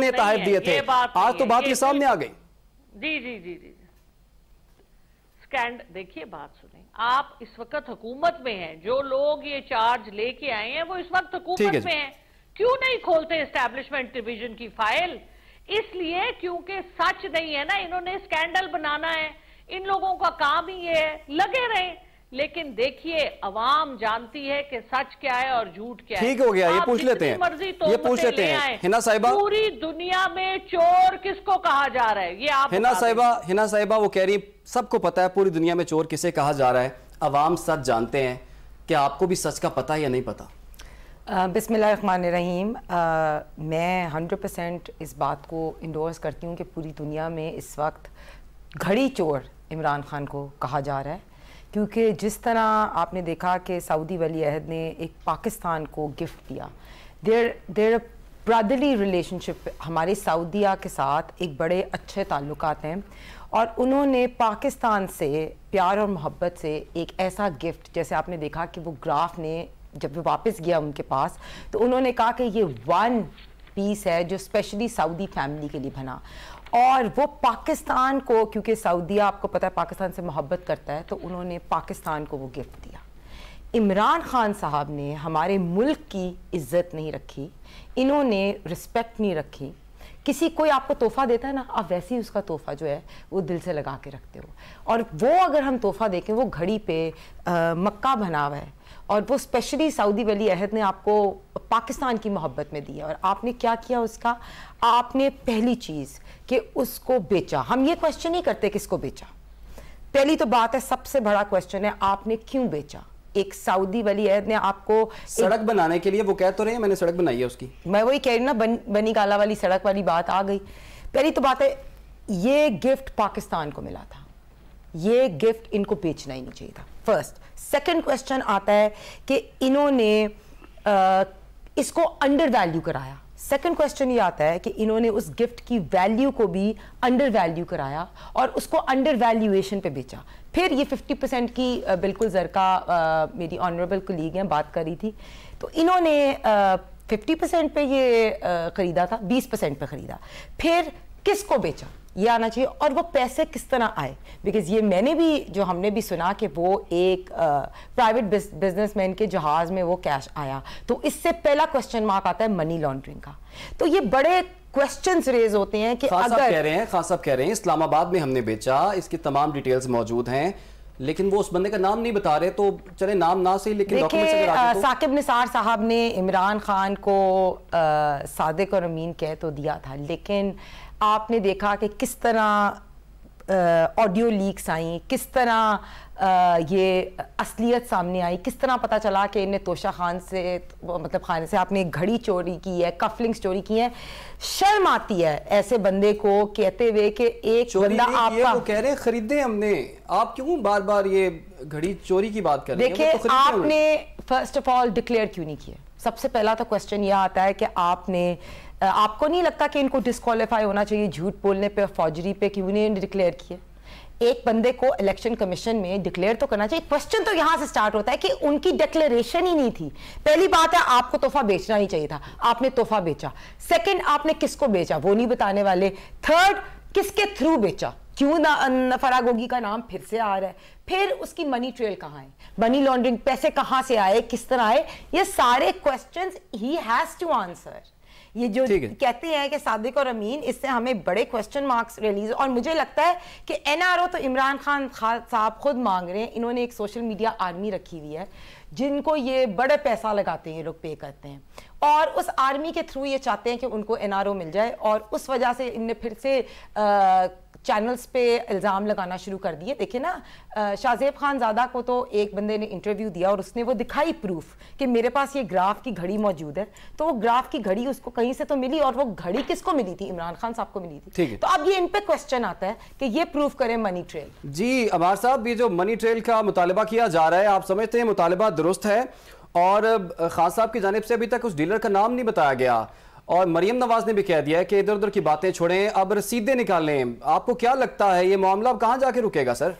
ने तहफ दिए थे आज तो बात ये सामने आ गई जी जी जी जी स्कैंड देखिए बात सुने आप इस वक्त हुकूमत में हैं जो लोग ये चार्ज लेके आए हैं वो इस वक्त हुकूमत में हैं क्यों नहीं खोलते एस्टेब्लिशमेंट डिवीजन की फाइल इसलिए क्योंकि सच नहीं है ना इन्होंने स्कैंडल बनाना है इन लोगों का काम ही ये है लगे रहे लेकिन देखिए अवाम जानती है कि सच क्या है और झूठ क्या है ठीक हो गया ये पूछ लेते हैं मर्जी तो ये पूछ लेते हैं हिना साहिबा पूरी दुनिया में चोर किसको कहा जा रहा है ये आप हिना साहिबा हिना साहिबा वो कह रही सबको पता है पूरी दुनिया में चोर किसे कहा जा रहा है अवाम सच जानते हैं क्या आपको भी सच का पता है या नहीं पता बिसमान रहीम मैं हंड्रेड परसेंट इस बात को इंडोर्स करती हूँ कि पूरी दुनिया में इस वक्त घड़ी चोर इमरान खान को कहा जा रहा है क्योंकि जिस तरह आपने देखा कि सऊदी वली अहद ने एक पाकिस्तान को गिफ्ट दिया देर देर ब्रदरली रिलेशनशिप हमारे सऊदीया के साथ एक बड़े अच्छे ताल्लुक हैं और उन्होंने पाकिस्तान से प्यार और मोहब्बत से एक ऐसा गिफ्ट जैसे आपने देखा कि वो ग्राफ ने जब वो वापस गया उनके पास तो उन्होंने कहा कि ये वन पीस है जो स्पेशली सऊदी फैमिली के लिए बना और वो पाकिस्तान को क्योंकि सऊदिया आपको पता है पाकिस्तान से मोहब्बत करता है तो उन्होंने पाकिस्तान को वो गिफ्ट दिया इमरान खान साहब ने हमारे मुल्क की इज्जत नहीं रखी इन्होंने रिस्पेक्ट नहीं रखी किसी कोई आपको तोहफा देता है ना आप वैसे ही उसका तोहफा जो है वो दिल से लगा के रखते हो और वो अगर हम तोहफा देखें वो घड़ी पे आ, मक्का बना हुआ है और वो स्पेशली सऊदी वली अहद ने आपको पाकिस्तान की मोहब्बत में दी है और आपने क्या किया उसका आपने पहली चीज़ कि उसको बेचा हम ये क्वेश्चन नहीं करते किसको बेचा पहली तो बात है सबसे बड़ा क्वेश्चन है आपने क्यों बेचा एक सऊदी वली अहद ने आपको सड़क बनाने के लिए वो कह तो रहे हैं मैंने सड़क बनाई है उसकी मैं वही कह रही हूँ ना बन, बनी काला वाली सड़क वाली बात आ गई पहली तो बात है ये गिफ्ट पाकिस्तान को मिला था ये गिफ्ट इनको बेचना ही नहीं चाहिए था फर्स्ट सेकंड क्वेश्चन आता है कि इन्होंने आ, इसको अंडर वैल्यू कराया सेकंड क्वेश्चन ये आता है कि इन्होंने उस गिफ्ट की वैल्यू को भी अंडर वैल्यू कराया और उसको अंडर वैल्यूएशन पे बेचा फिर ये 50 परसेंट की बिल्कुल जरका मेरी ऑनरेबल कुलीग हैं बात कर रही थी तो इन्होंने फिफ्टी परसेंट पे ये आ, ख़रीदा था बीस परसेंट पे ख़रीदा फिर किसको बेचा ये आना चाहिए और वो पैसे किस तरह आए बिकॉज ये मैंने भी जो हमने भी सुना कि वो एक प्राइवेट मैन के जहाज़ में वो कैश आया तो इससे पहला क्वेश्चन मार्क आता है मनी लॉन्ड्रिंग का तो ये बड़े क्वेश्चंस रेज होते हैं कि खास अगर कह रहे हैं खास कह रहे हैं इस्लामाबाद में हमने बेचा इसकी तमाम डिटेल्स मौजूद हैं लेकिन वो उस बंदे का नाम नहीं बता रहे तो चले नाम ना सही लेकिन देखिए तो? साकिब निसार साहब ने इमरान खान को सादिक और अमीन कह तो दिया था लेकिन आपने देखा कि किस तरह ऑडियो लीक्स आई किस तरह आ, ये असलियत सामने आई किस तरह पता चला कि इन्हें तोशा खान से मतलब खान से आपने घड़ी चोरी की है कफलिंग चोरी की है शर्म आती है ऐसे बंदे को कहते हुए कि एक बंदा आपका वो कह रहे खरीदे हमने आप क्यों बार बार ये घड़ी चोरी की बात कर रहे हैं देखिए तो आपने फर्स्ट ऑफ ऑल डिक्लेयर क्यों नहीं किया सबसे पहला तो क्वेश्चन ये आता है कि आपने आपको नहीं लगता कि इनको डिस्कालीफाई होना चाहिए झूठ बोलने पे फौजरी पे क्यों नहीं डिक्लेयर किया एक बंदे को इलेक्शन कमीशन में डिक्लेयर तो करना चाहिए क्वेश्चन तो यहां से स्टार्ट होता है कि उनकी डिक्लेरेशन ही नहीं थी पहली बात है आपको तोहफा बेचना ही चाहिए था आपने तोहफा बेचा सेकेंड आपने किसको बेचा वो नहीं बताने वाले थर्ड किसके थ्रू बेचा क्यों ना फराग होगी का नाम फिर से आ रहा है फिर उसकी मनी ट्रेल कहाँ है मनी लॉन्ड्रिंग पैसे कहाँ से आए किस तरह आए ये सारे क्वेश्चन ही हैज टू आंसर ये जो है। कहते हैं कि सादिक और अमीन इससे हमें बड़े क्वेश्चन मार्क्स रिलीज और मुझे लगता है कि एनआरओ तो इमरान खान साहब खुद मांग रहे हैं इन्होंने एक सोशल मीडिया आर्मी रखी हुई है जिनको ये बड़े पैसा लगाते हैं ये लोग पे करते हैं और उस आर्मी के थ्रू ये चाहते हैं कि उनको एनआरओ मिल जाए और उस वजह से इनने फिर से आ, चैनल्स पे इल्ज़ाम लगाना शुरू कर दिए देखिए ना शाहजेब खान ज़्यादा को तो एक बंदे ने इंटरव्यू दिया और उसने वो दिखाई प्रूफ कि मेरे पास ये ग्राफ की घड़ी मौजूद है तो वो ग्राफ की घड़ी उसको कहीं से तो मिली और वो घड़ी किसको मिली थी इमरान खान साहब को मिली थी तो अब ये इन पर क्वेश्चन आता है कि ये प्रूफ करें मनी ट्रेल जी अबार साहब ये जो मनी ट्रेल का मुतालबा किया जा रहा है आप समझते हैं मुतालबा दुरुस्त है और खास साहब की जानब से अभी तक उस डीलर का नाम नहीं बताया गया और मरियम नवाज ने भी कह दिया है कि इधर उधर की बातें छोड़ें अब रसीदे निकालें आपको क्या लगता है ये मामला अब कहाँ जाके रुकेगा सर